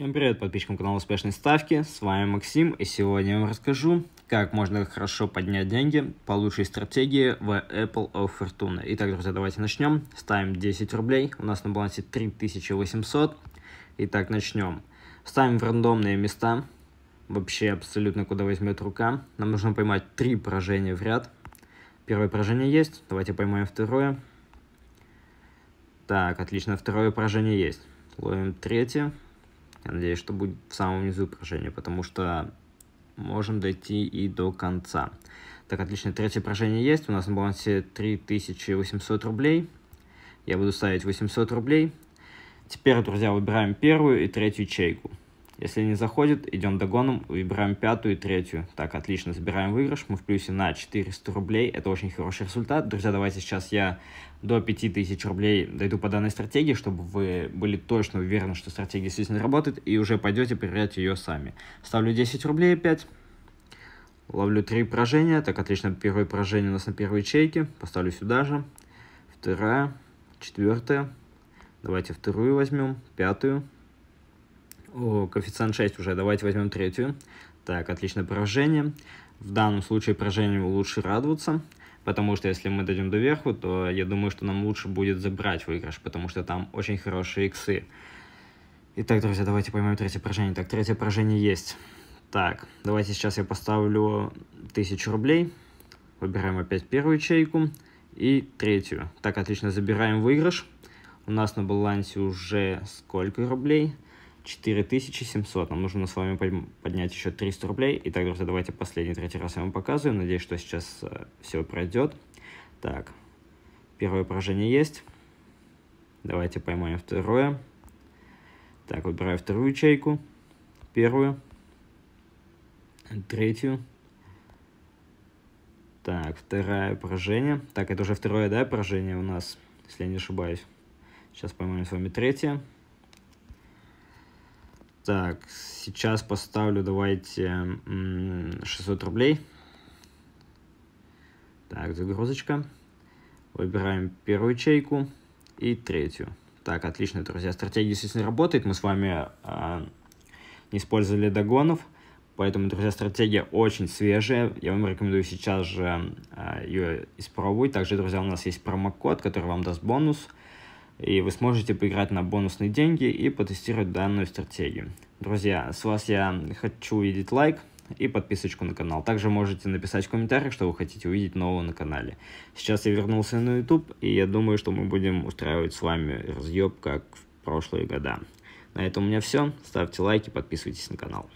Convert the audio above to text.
Всем привет подписчикам канала Успешной Ставки, с вами Максим, и сегодня я вам расскажу, как можно хорошо поднять деньги по лучшей стратегии в Apple of Fortuna. Итак, друзья, давайте начнем. Ставим 10 рублей, у нас на балансе 3800. Итак, начнем. Ставим в рандомные места, вообще абсолютно куда возьмет рука. Нам нужно поймать 3 поражения в ряд. Первое поражение есть, давайте поймаем второе. Так, отлично, второе поражение есть. Ловим третье, я надеюсь, что будет в самом низу упражнения, потому что можем дойти и до конца. Так, отлично, третье упражнение есть. У нас на балансе 3800 рублей. Я буду ставить 800 рублей. Теперь, друзья, выбираем первую и третью ячейку. Если не заходит, идем догоном, выбираем пятую и третью. Так, отлично, забираем выигрыш, мы в плюсе на 400 рублей, это очень хороший результат. Друзья, давайте сейчас я до 5000 рублей дойду по данной стратегии, чтобы вы были точно уверены, что стратегия действительно работает, и уже пойдете проверять ее сами. Ставлю 10 рублей опять. Ловлю три поражения. Так, отлично, первое поражение у нас на первой ячейке. Поставлю сюда же. Вторая, четвертая. Давайте вторую возьмем, пятую коэффициент 6 уже, давайте возьмем третью. Так, отличное поражение. В данном случае поражению лучше радоваться, потому что если мы дойдем до верху, то я думаю, что нам лучше будет забрать выигрыш, потому что там очень хорошие иксы. Итак, друзья, давайте поймем третье поражение. Так, третье поражение есть. Так, давайте сейчас я поставлю 1000 рублей. Выбираем опять первую ячейку и третью. Так, отлично, забираем выигрыш. У нас на балансе уже сколько рублей? 4700. Нам нужно с вами поднять еще 300 рублей. Итак, друзья, давайте последний, третий раз я вам показываю. Надеюсь, что сейчас э, все пройдет. Так, первое поражение есть. Давайте поймаем второе. Так, выбираю вторую ячейку. Первую. Третью. Так, второе поражение. Так, это уже второе, да, поражение у нас, если я не ошибаюсь. Сейчас поймаем с вами третье. Так, сейчас поставлю, давайте, 600 рублей. Так, загрузочка. Выбираем первую ячейку и третью. Так, отлично, друзья. Стратегия действительно работает. Мы с вами э, не использовали догонов. Поэтому, друзья, стратегия очень свежая. Я вам рекомендую сейчас же э, а, ее испробовать. Также, друзья, у нас есть промокод, который вам даст бонус – и вы сможете поиграть на бонусные деньги и потестировать данную стратегию. Друзья, с вас я хочу увидеть лайк и подписочку на канал. Также можете написать в комментариях, что вы хотите увидеть нового на канале. Сейчас я вернулся на YouTube, и я думаю, что мы будем устраивать с вами разъеб, как в прошлые года. На этом у меня все. Ставьте лайки, подписывайтесь на канал.